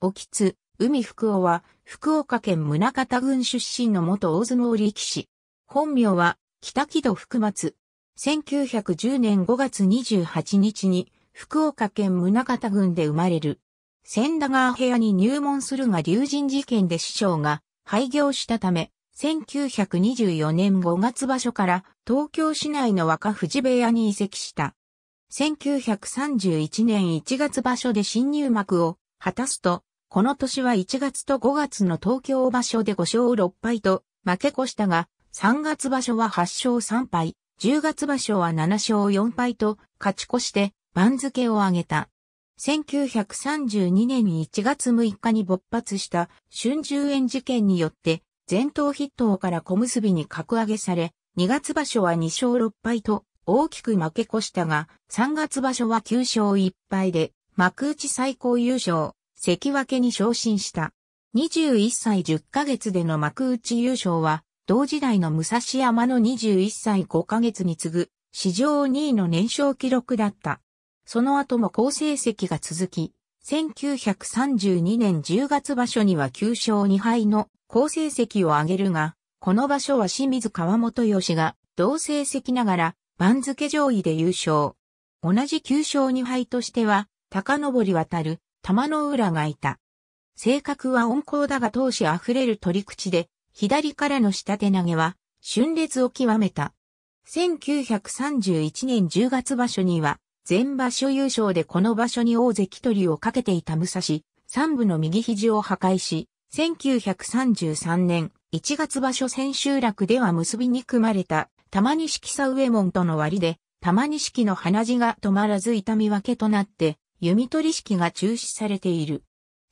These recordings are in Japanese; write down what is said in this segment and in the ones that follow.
おきつ、海福尾は、福岡県宗方郡出身の元大相撲力士。本名は、北木戸福松。1910年5月28日に、福岡県宗方郡で生まれる。千田川部屋に入門するが竜神事件で師匠が廃業したため、1924年5月場所から東京市内の若藤部屋に移籍した。1931年1月場所で新入幕を果たすと、この年は1月と5月の東京場所で5勝6敗と負け越したが、3月場所は8勝3敗、10月場所は7勝4敗と勝ち越して番付を上げた。1932年に1月6日に勃発した春秋円事件によって前頭筆頭から小結に格上げされ、2月場所は2勝6敗と大きく負け越したが、3月場所は9勝1敗で幕内最高優勝。関脇に昇進した。21歳10ヶ月での幕内優勝は、同時代の武蔵山の21歳5ヶ月に次ぐ、史上2位の年少記録だった。その後も好成績が続き、1932年10月場所には9勝2敗の好成績を挙げるが、この場所は清水川本義が同成績ながら番付上位で優勝。同じ9勝2敗としては、高登り渡る玉の浦がいた。性格は温厚だが闘志あふれる取り口で、左からの下手投げは、春烈を極めた。1931年10月場所には、全場所優勝でこの場所に大関取りをかけていた武蔵、三部の右肘を破壊し、1933年1月場所千秋楽では結びに組まれた玉木佐上門との割で、玉木の鼻血が止まらず痛み分けとなって、弓取式が中止されている。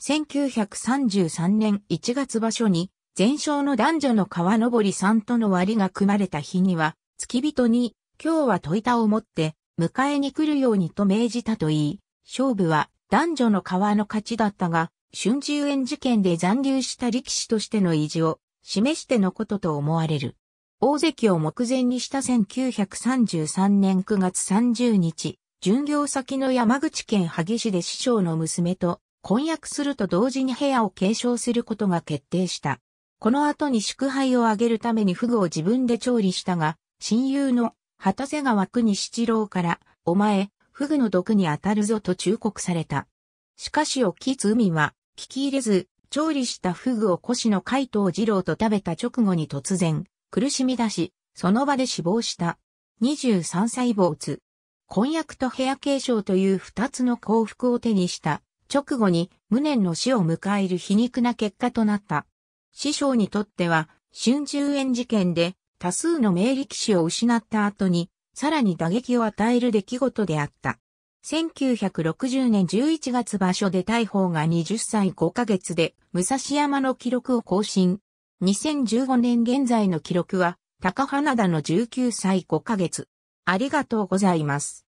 1933年1月場所に、全勝の男女の川登りさんとの割が組まれた日には、付き人に、今日は戸板を持って、迎えに来るようにと命じたといい、勝負は男女の川の勝ちだったが、春秋園事件で残留した力士としての意地を示してのことと思われる。大関を目前にした1933年9月30日、巡業先の山口県萩市で師匠の娘と婚約すると同時に部屋を継承することが決定した。この後に祝杯をあげるためにフグを自分で調理したが、親友の畑瀬川国七郎から、お前、フグの毒に当たるぞと忠告された。しかし沖津海は、聞き入れず、調理したフグを腰の海藤二郎と食べた直後に突然、苦しみ出し、その場で死亡した。23歳坊主。婚約と部屋継承という二つの幸福を手にした直後に無念の死を迎える皮肉な結果となった。師匠にとっては春秋園事件で多数の名力士を失った後にさらに打撃を与える出来事であった。1960年11月場所で逮捕が20歳5ヶ月で武蔵山の記録を更新。2015年現在の記録は高花田の19歳5ヶ月。ありがとうございます。